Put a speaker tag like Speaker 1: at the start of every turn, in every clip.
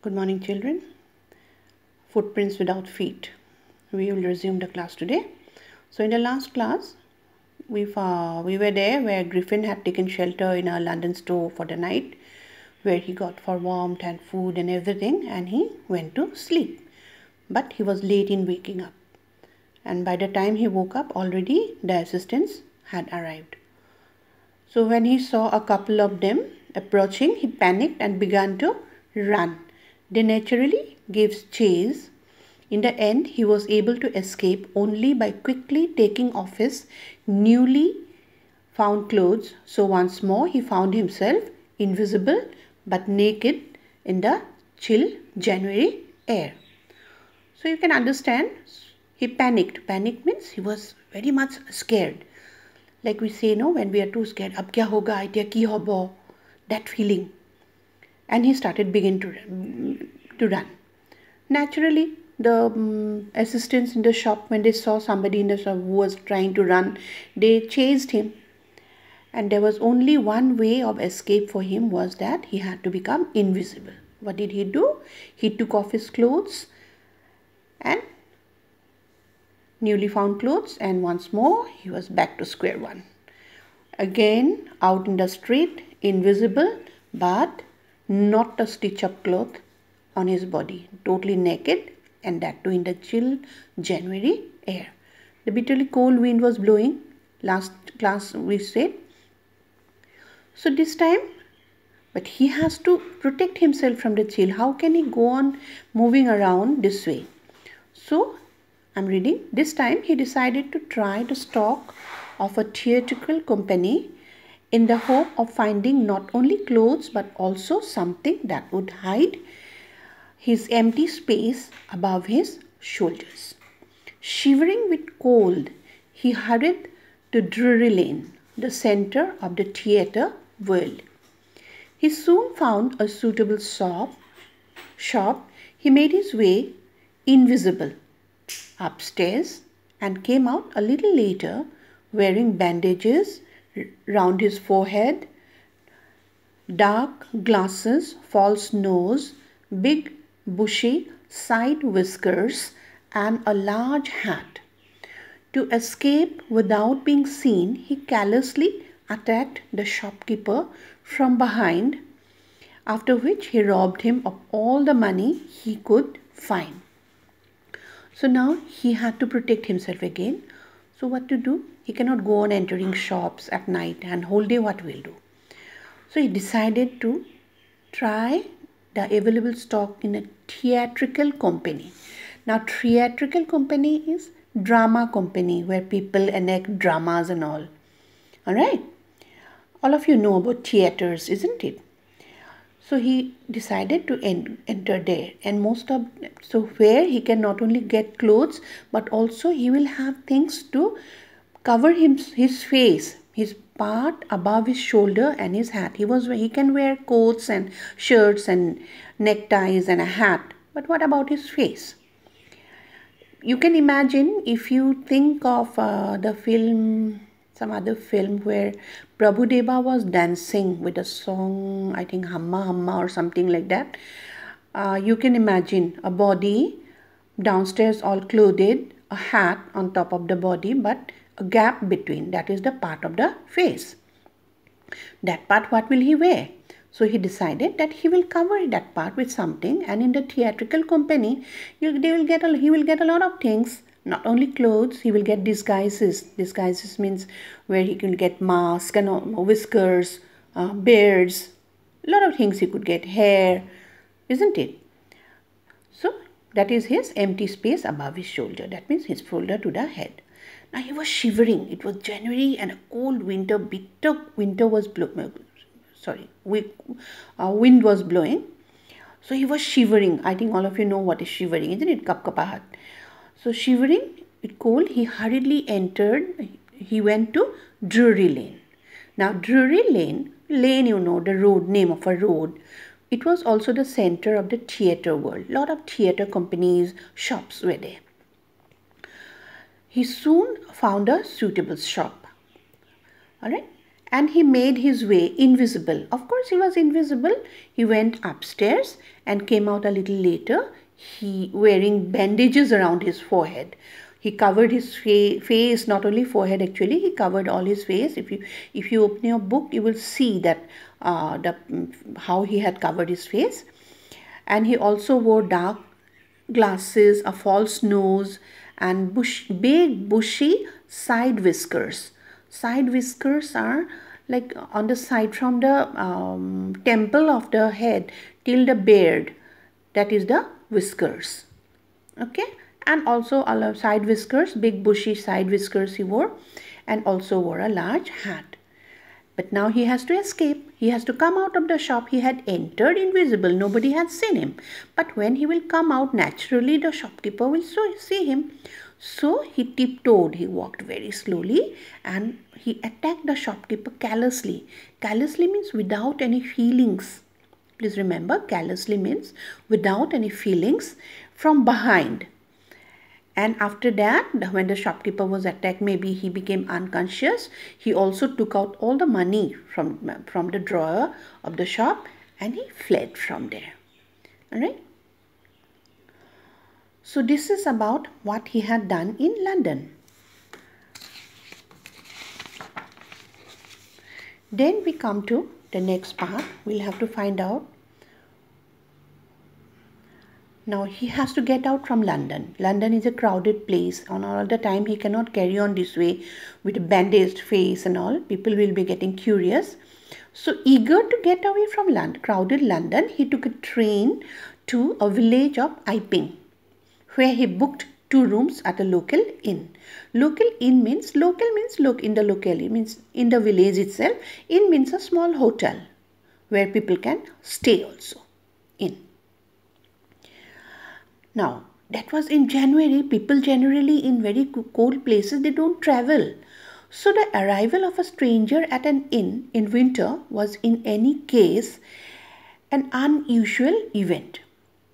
Speaker 1: Good morning children. Footprints without feet. We will resume the class today. So in the last class, we uh, we were there where Griffin had taken shelter in a London store for the night where he got for warmth and food and everything and he went to sleep. But he was late in waking up. And by the time he woke up already the assistants had arrived. So when he saw a couple of them approaching, he panicked and began to run they naturally gave chase. In the end, he was able to escape only by quickly taking off his newly found clothes. So once more, he found himself invisible but naked in the chill January air. So you can understand, he panicked. Panic means he was very much scared. Like we say, no, when we are too scared, ab kya hoga, idea ki hobo, that feeling and he started begin to, to run. Naturally, the um, assistants in the shop, when they saw somebody in the shop who was trying to run, they chased him. And there was only one way of escape for him was that he had to become invisible. What did he do? He took off his clothes and newly found clothes and once more he was back to square one. Again out in the street, invisible but not a stitch of cloth on his body, totally naked and that too in the chill January air. The bitterly cold wind was blowing, last class we said. So this time, but he has to protect himself from the chill. How can he go on moving around this way? So I'm reading, this time he decided to try the stock of a theatrical company in the hope of finding not only clothes but also something that would hide his empty space above his shoulders. Shivering with cold, he hurried to Drury Lane, the center of the theatre world. He soon found a suitable shop. Shop, he made his way invisible upstairs and came out a little later wearing bandages round his forehead, dark glasses, false nose, big bushy side whiskers and a large hat. To escape without being seen, he callously attacked the shopkeeper from behind, after which he robbed him of all the money he could find. So now he had to protect himself again. So what to do? He cannot go on entering shops at night and whole day what will do? So he decided to try the available stock in a theatrical company. Now theatrical company is drama company where people enact dramas and all. Alright? All of you know about theatres, isn't it? so he decided to en- enter there and most of so where he can not only get clothes but also he will have things to cover him his face his part above his shoulder and his hat he was he can wear coats and shirts and neckties and a hat but what about his face you can imagine if you think of uh, the film some other film where Prabhu Deva was dancing with a song, I think Hamma Hamma or something like that. Uh, you can imagine a body downstairs all clothed, a hat on top of the body, but a gap between. That is the part of the face. That part, what will he wear? So he decided that he will cover that part with something and in the theatrical company you, they will get a, he will get a lot of things not only clothes he will get disguises disguises means where he can get mask and whiskers uh, beards a lot of things he could get hair isn't it so that is his empty space above his shoulder that means his shoulder to the head now he was shivering it was january and a cold winter bitter winter was blowing uh, sorry uh, wind was blowing so he was shivering i think all of you know what is shivering isn't it kapahat. So shivering with cold, he hurriedly entered, he went to Drury Lane. Now Drury Lane, lane you know, the road, name of a road, it was also the center of the theatre world. Lot of theatre companies, shops were there. He soon found a suitable shop. Alright. And he made his way invisible. Of course, he was invisible. He went upstairs and came out a little later he wearing bandages around his forehead he covered his fa- face not only forehead actually he covered all his face if you if you open your book you will see that uh, the, mm, how he had covered his face and he also wore dark glasses a false nose and bush, big bushy side whiskers side whiskers are like on the side from the um, temple of the head till the beard that is the whiskers okay and also a side whiskers big bushy side whiskers he wore and also wore a large hat but now he has to escape. He has to come out of the shop. He had entered invisible. Nobody had seen him. But when he will come out, naturally the shopkeeper will see him. So he tiptoed. He walked very slowly and he attacked the shopkeeper callously. Callously means without any feelings. Please remember callously means without any feelings from behind. And after that, when the shopkeeper was attacked, maybe he became unconscious. He also took out all the money from, from the drawer of the shop and he fled from there. Alright. So this is about what he had done in London. Then we come to the next part we'll have to find out now he has to get out from London. London is a crowded place and all the time he cannot carry on this way with a bandaged face and all. People will be getting curious. So eager to get away from London, crowded London, he took a train to a village of Iping where he booked two rooms at a local inn. Local inn means, local means look in the locality, means in the village itself. Inn means a small hotel where people can stay also in. Now, that was in January. People generally in very cold places, they don't travel. So the arrival of a stranger at an inn in winter was in any case an unusual event.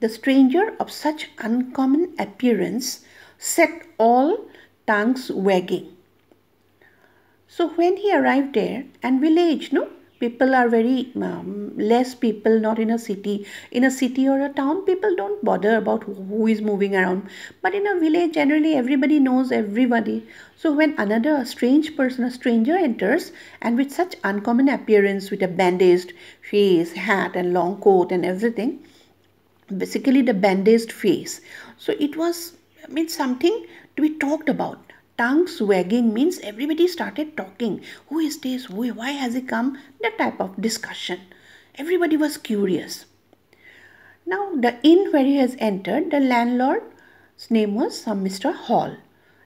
Speaker 1: The stranger of such uncommon appearance set all tongues wagging. So when he arrived there, and village, no, people are very um, less people, not in a city. In a city or a town, people don't bother about who is moving around. But in a village, generally everybody knows everybody. So when another strange person, a stranger enters, and with such uncommon appearance, with a bandaged face, hat, and long coat, and everything, basically the bandaged face. So it was I mean something to be talked about. Tongues wagging means everybody started talking. Who is this? Who, why has he come? That type of discussion. Everybody was curious. Now the inn where he has entered, the landlord's name was some Mr. Hall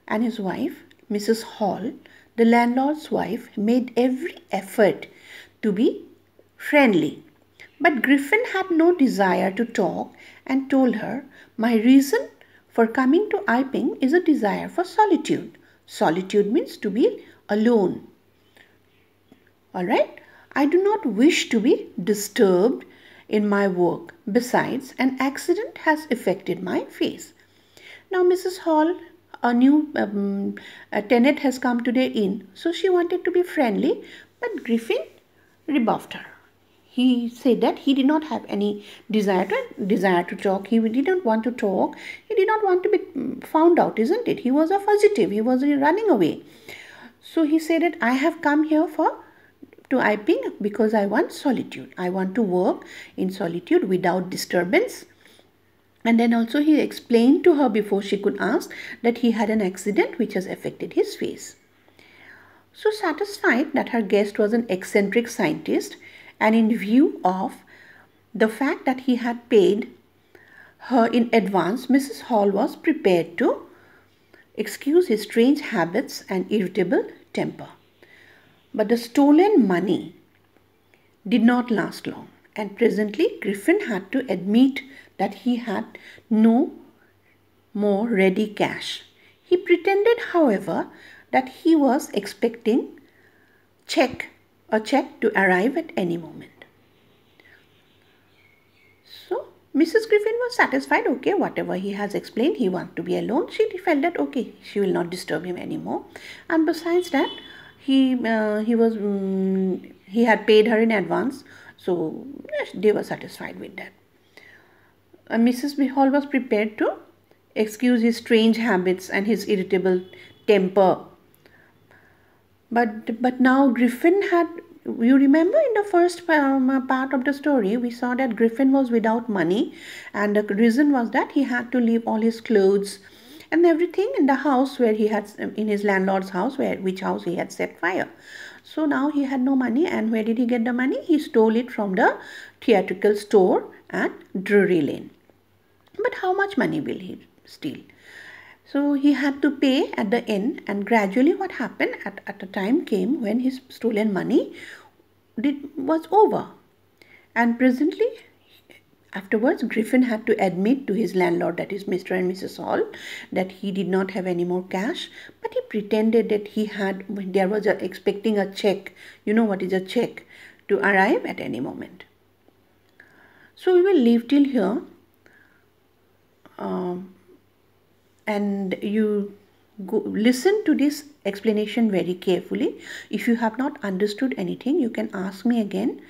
Speaker 1: and his wife, Mrs. Hall, the landlord's wife made every effort to be friendly but Griffin had no desire to talk and told her, My reason for coming to Iping is a desire for solitude. Solitude means to be alone. Alright? I do not wish to be disturbed in my work. Besides, an accident has affected my face. Now, Mrs. Hall, a new um, a tenant has come today in, so she wanted to be friendly, but Griffin rebuffed her he said that he did not have any desire to desire to talk he didn't want to talk he did not want to be found out isn't it he was a fugitive he was running away so he said that i have come here for to iping because i want solitude i want to work in solitude without disturbance and then also he explained to her before she could ask that he had an accident which has affected his face so satisfied that her guest was an eccentric scientist and in view of the fact that he had paid her in advance, Mrs. Hall was prepared to excuse his strange habits and irritable temper. But the stolen money did not last long, and presently Griffin had to admit that he had no more ready cash. He pretended, however, that he was expecting check a check to arrive at any moment. So Mrs. Griffin was satisfied, okay, whatever he has explained, he wants to be alone. She felt that, okay, she will not disturb him anymore. And besides that, he, uh, he, was, um, he had paid her in advance. So they were satisfied with that. Mrs. Behal was prepared to excuse his strange habits and his irritable temper. But, but now Griffin had you remember in the first um, uh, part of the story, we saw that Griffin was without money and the reason was that he had to leave all his clothes and everything in the house where he had, um, in his landlord's house, where which house he had set fire. So now he had no money and where did he get the money? He stole it from the theatrical store at Drury Lane. But how much money will he steal? So he had to pay at the end and gradually what happened at, at a time came when his stolen money did, was over. And presently Afterwards, Griffin had to admit to his landlord, that is Mr. and Mrs. Hall, that he did not have any more cash, but he pretended that he had, there was a, expecting a check, you know what is a check, to arrive at any moment. So we will leave till here. Um, and you go, listen to this explanation very carefully. If you have not understood anything, you can ask me again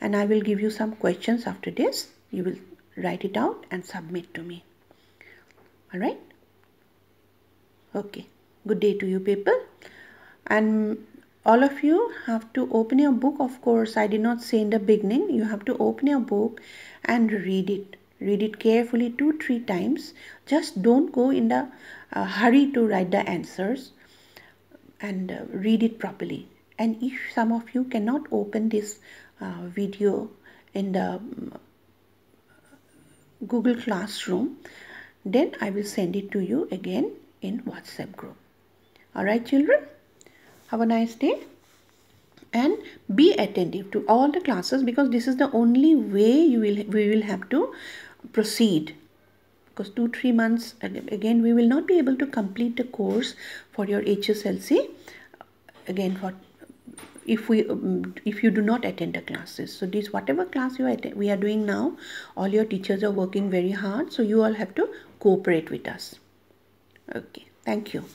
Speaker 1: and I will give you some questions after this. You will write it out and submit to me. Alright? Okay. Good day to you people. And all of you have to open your book. Of course, I did not say in the beginning. You have to open your book and read it read it carefully two three times just don't go in the uh, hurry to write the answers and uh, read it properly and if some of you cannot open this uh, video in the mm, google classroom then i will send it to you again in whatsapp group all right children have a nice day and be attentive to all the classes because this is the only way you will we will have to proceed because two three months again we will not be able to complete the course for your HSLC again for if we um, if you do not attend the classes so this whatever class you attend we are doing now all your teachers are working very hard so you all have to cooperate with us okay thank you